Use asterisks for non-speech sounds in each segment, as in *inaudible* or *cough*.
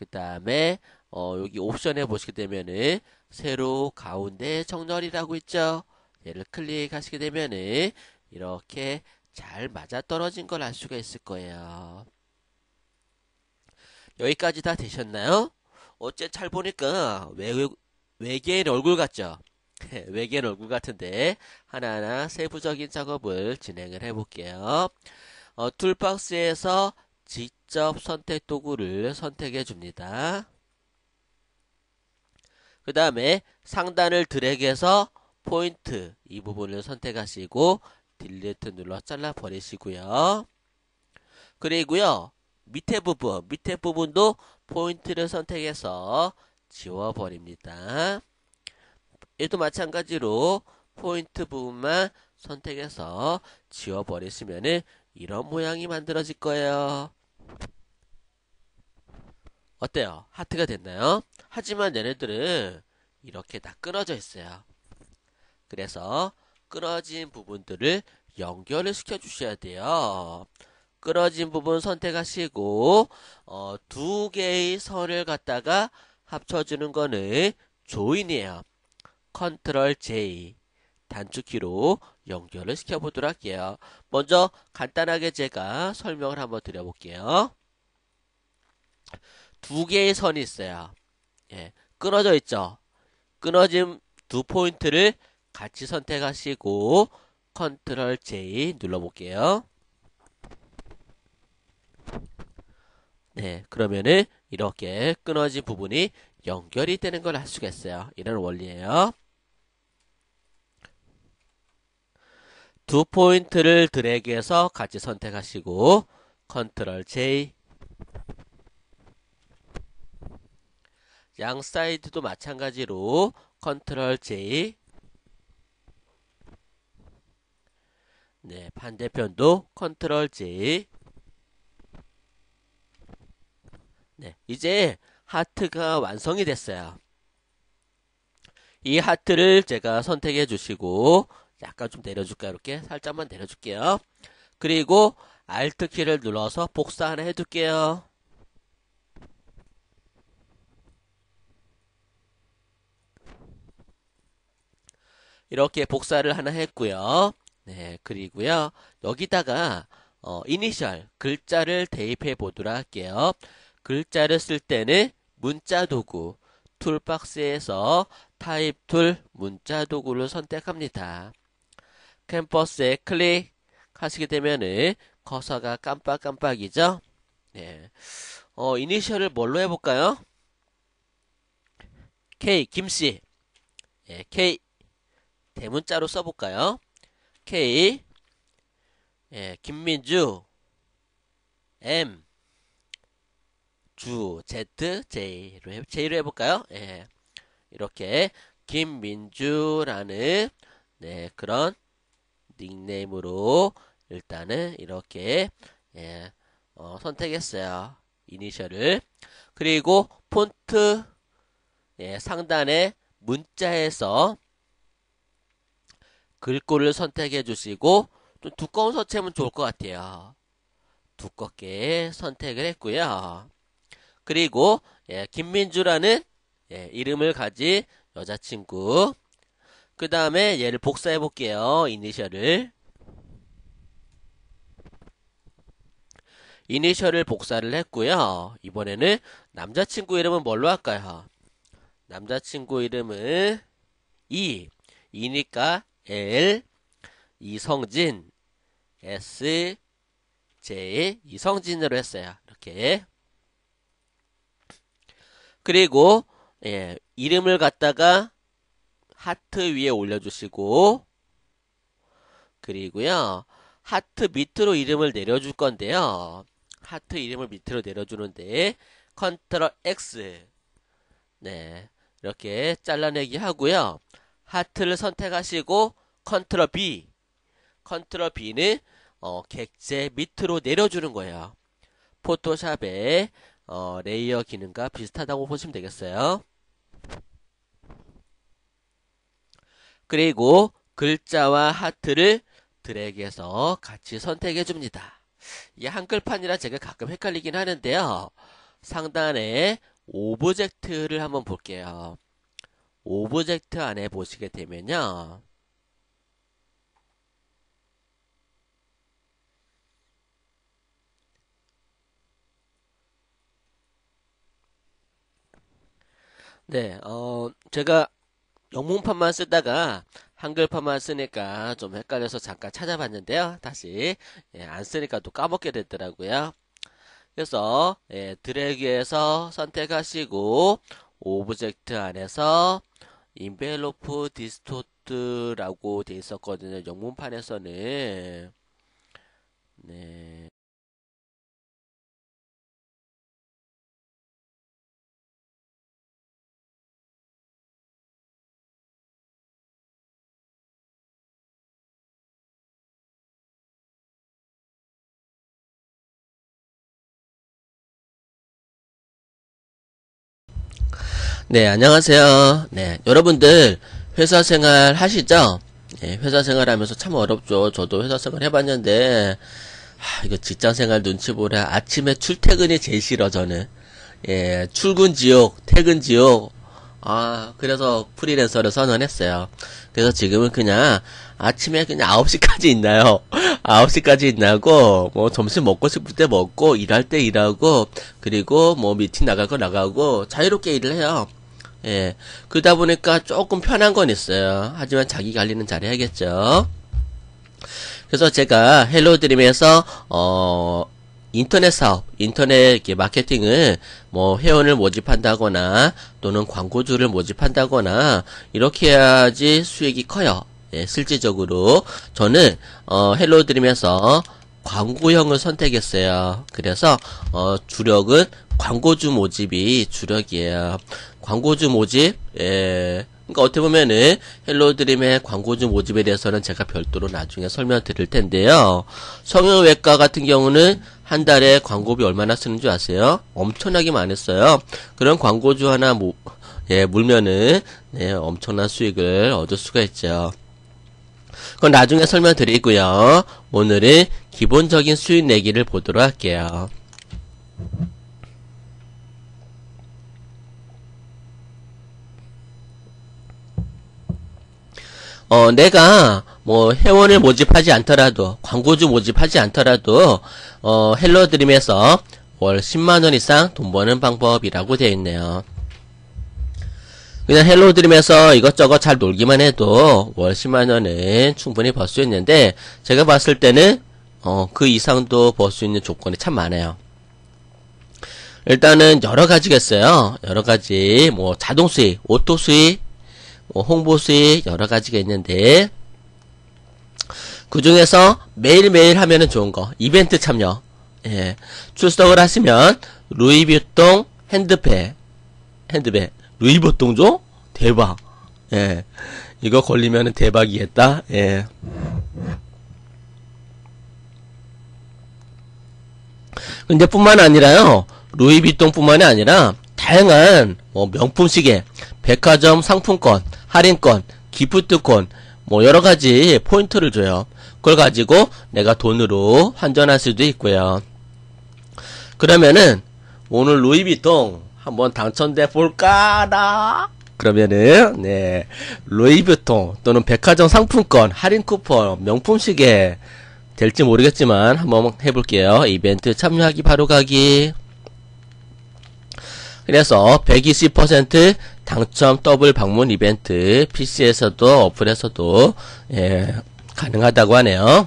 그 다음에 어, 여기 옵션에 보시게 되면은 세로 가운데 정렬이라고 있죠. 얘를 클릭하시게 되면은 이렇게 잘 맞아떨어진 걸 알 수가 있을 거예요. 여기까지 다 되셨나요? 어째 잘 보니까 외, 외계인 얼굴 같죠? *laughs* 외계인 얼굴 같은데 하나하나 세부적인 작업을 진행을 해볼게요. 어, 툴박스에서 직 직접 선택 도구를 선택해 줍니다. 그 다음에 상단을 드래그해서 포인트 이 부분을 선택하시고 딜리트 눌러 잘라 버리시고요. 그리고요. 밑에 부분, 밑에 부분도 포인트를 선택해서 지워 버립니다. 얘도 마찬가지로 포인트 부분만 선택해서 지워 버리시면 이런 모양이 만들어질 거예요. 어때요? 하트가 됐나요? 하지만 얘네들은 이렇게 다 끊어져 있어요. 그래서 끊어진 부분들을 연결을 시켜 주셔야 돼요. 끊어진 부분 선택하시고 어, 두 개의 선을 갖다가 합쳐주는 거는 조인이에요. 컨트롤 J 단축키로 연결을 시켜보도록 할게요. 먼저 간단하게 제가 설명을 한번 드려볼게요. 두 개의 선이 있어요. 예, 끊어져 있죠. 끊어진 두 포인트를 같이 선택하시고 컨트롤 J 눌러볼게요. 네, 그러면은 이렇게 끊어진 부분이 연결이 되는 걸알 수가 있어요. 이런 원리예요. 두 포인트를 드래그해서 같이 선택하시고 컨트롤 J 양 사이드도 마찬가지로 컨트롤 J 네, 반대편도 컨트롤 J 네, 이제 하트가 완성이 됐어요. 이 하트를 제가 선택해 주시고 약간 좀 내려줄까요? 이렇게 살짝만 내려줄게요. 그리고 Alt 키를 눌러서 복사 하나 해둘게요. 이렇게 복사를 하나 했고요. 네, 그리고요. 여기다가 어, 이니셜 글자를 대입해 보도록 할게요. 글자를 쓸 때는 문자 도구 툴박스에서 타입 툴 문자 도구를 선택합니다. 캠퍼스에 클릭하시게 되면은 커서가 깜빡깜빡이죠. 네. 어, 이니셜을 뭘로 해볼까요? K 김씨. 네, K 대문자로 써볼까요? K 예, 김민주 M 주 Z J로 해, J로 해볼까요? 예, 이렇게 김민주라는 네, 그런 닉네임으로 일단은 이렇게 예, 어, 선택했어요. 이니셜을 그리고 폰트 예, 상단에 문자에서 글꼴을 선택해 주시고 좀 두꺼운 서체면 좋을 것 같아요. 두껍게 선택을 했고요. 그리고 예, 김민주라는 예, 이름을 가진 여자친구 그 다음에 얘를 복사해 볼게요. 이니셜을 이니셜을 복사를 했고요. 이번에는 남자친구 이름은 뭘로 할까요? 남자친구 이름은 이. 이니까 L 이성진 S J 이성진으로 했어요. 이렇게 그리고 예, 이름을 갖다가 하트 위에 올려주시고 그리고요 하트 밑으로 이름을 내려줄 건데요. 하트 이름을 밑으로 내려주는데 컨트롤 X 네 이렇게 잘라내기 하고요. 하트를 선택하시고 컨트롤 B 컨트롤 B는 어, 객체 밑으로 내려주는 거예요. 포토샵의 어, 레이어 기능과 비슷하다고 보시면 되겠어요. 그리고 글자와 하트를 드래그해서 같이 선택해 줍니다. 이 한글판이라 제가 가끔 헷갈리긴 하는데요. 상단에 오브젝트를 한번 볼게요. 오브젝트 안에 보시게 되면요. 네, 어, 제가 영문판만 쓰다가 한글판만 쓰니까 좀 헷갈려서 잠깐 찾아봤는데요. 다시 예, 안 쓰니까 또 까먹게 됐더라고요. 그래서 예, 드래그해서 선택하시고 오브젝트 안에서 인벨로프 디스토트라고 돼 있었거든요. 영문판에서는 네, 네, 안녕하세요. 네, 여러분들 회사 생활 하시죠? 네, 회사 생활 하면서 참 어렵죠. 저도 회사 생활 해봤는데, 하, 이거 직장 생활 눈치 보라. 아침에 출퇴근이 제일 싫어, 저는. 예, 출근 지옥, 퇴근 지옥. 아, 그래서 프리랜서를 선언했어요. 그래서 지금은 그냥 아침에 그냥 9시까지 있나요? 9시까지 *laughs* 있나고, 뭐 점심 먹고 싶을 때 먹고, 일할 때 일하고, 그리고 뭐 미팅 나갈 거 나가고, 자유롭게 일을 해요. 예. 그러다 보니까 조금 편한 건 있어요. 하지만 자기 관리는 잘해야겠죠. 그래서 제가 헬로드림에서 어 인터넷 사업, 인터넷 마케팅을 뭐 회원을 모집한다거나 또는 광고주를 모집한다거나 이렇게 해야지 수익이 커요. 예, 실질적으로 저는 어 헬로드림에서 광고형을 선택했어요. 그래서 어 주력은 광고주 모집이 주력이에요. 광고주 모집, 예. 그러니까 어떻게 보면은 헬로드림의 광고주 모집에 대해서는 제가 별도로 나중에 설명드릴 텐데요. 성형외과 같은 경우는 한 달에 광고비 얼마나 쓰는 줄 아세요? 엄청나게 많이 써요. 그런 광고주 하나 모, 예, 물면은 네, 엄청난 수익을 얻을 수가 있죠. 그건 나중에 설명드리고요. 오늘은 기본적인 수익 내기를 보도록 할게요. 어, 내가 뭐 회원을 모집하지 않더라도 광고주 모집하지 않더라도 어, 헬로드림에서 월 10만원 이상 돈 버는 방법이라고 되어 있네요. 그냥 헬로드림에서 이것저것 잘 놀기만 해도 월 10만원은 충분히 벌 수 있는데 제가 봤을 때는 어, 그 이상도 벌 수 있는 조건이 참 많아요. 일단은 여러 가지겠어요. 여러 가지 뭐 자동 수익, 오토 수익, 뭐 홍보 수익 여러 가지가 있는데 그 중에서 매일매일 하면은 좋은 거 이벤트 참여 예. 출석을 하시면 루이비통 핸드백 핸드백 루이비통조 대박 예. 이거 걸리면은 대박이겠다 예. 근데 뿐만 아니라요 루이비통뿐만이 아니라 다양한 뭐 명품 시계 백화점 상품권 할인권, 기프트콘, 뭐 여러 가지 포인트를 줘요. 그걸 가지고 내가 돈으로 환전할 수도 있고요. 그러면은 오늘 루이비통 한번 당첨돼 볼까나? 그러면은 네 루이비통 또는 백화점 상품권 할인 쿠폰 명품 시계 될지 모르겠지만 한번 해볼게요. 이벤트 참여하기 바로 가기. 그래서 120% 당첨 더블 방문 이벤트 PC에서도 어플에서도 예, 가능하다고 하네요.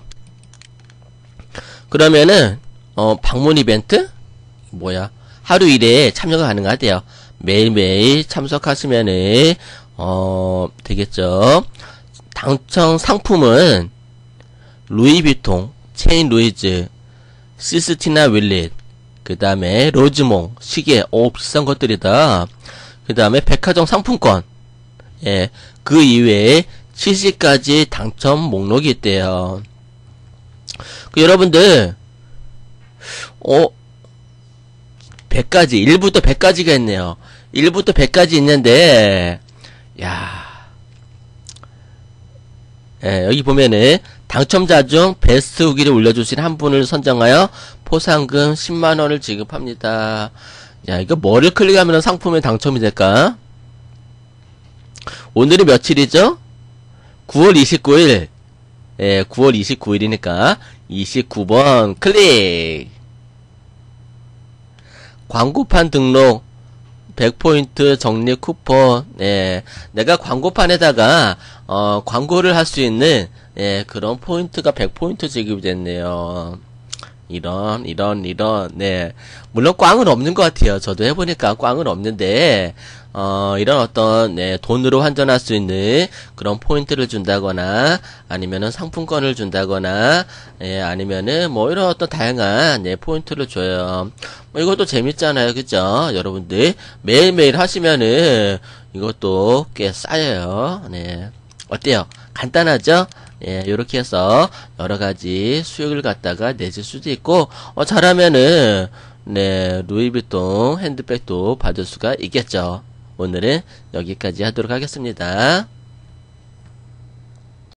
그러면은 어, 방문 이벤트 뭐야 하루 일에 참여가 가능하대요. 매일매일 참석하시면 어, 되겠죠. 당첨 상품은 루이비통, 체인 루이즈, 시스티나 윌릿, 그 다음에 로즈몽, 시계, 오 비싼 것들이다. 그 다음에 백화점 상품권, 예, 그 이외에 70가지 당첨 목록이 있대요. 그 여러분들, 어, 100가지, 1부터 100가지가 있네요. 1부터 100까지 있는데, 야 예, 여기 보면은, 당첨자 중 베스트 후기를 올려주신 한 분을 선정하여 포상금 10만원을 지급합니다. 야, 이거 뭐를 클릭하면 상품에 당첨이 될까? 오늘이 며칠이죠? 9월 29일. 예, 9월 29일이니까 29번 클릭. 광고판 등록 100포인트 적립 쿠폰. 예, 내가 광고판에다가 어, 광고를 할 수 있는 예, 그런 포인트가 100포인트 지급이 됐네요. 이런 이런 이런 네 물론 꽝은 없는 것 같아요 저도 해보니까 꽝은 없는데 어 이런 어떤 네 돈으로 환전할 수 있는 그런 포인트를 준다거나 아니면은 상품권을 준다거나 예 아니면은 뭐 이런 어떤 다양한 네 포인트를 줘요 뭐 이것도 재밌잖아요 그죠 여러분들 매일매일 하시면은 이것도 꽤 쌓여요 네 어때요 간단하죠 예, 요렇게 해서 여러 가지 수익을 갖다가 내실 수도 있고, 어, 잘하면은, 네, 루이비통 핸드백도 받을 수가 있겠죠. 오늘은 여기까지 하도록 하겠습니다.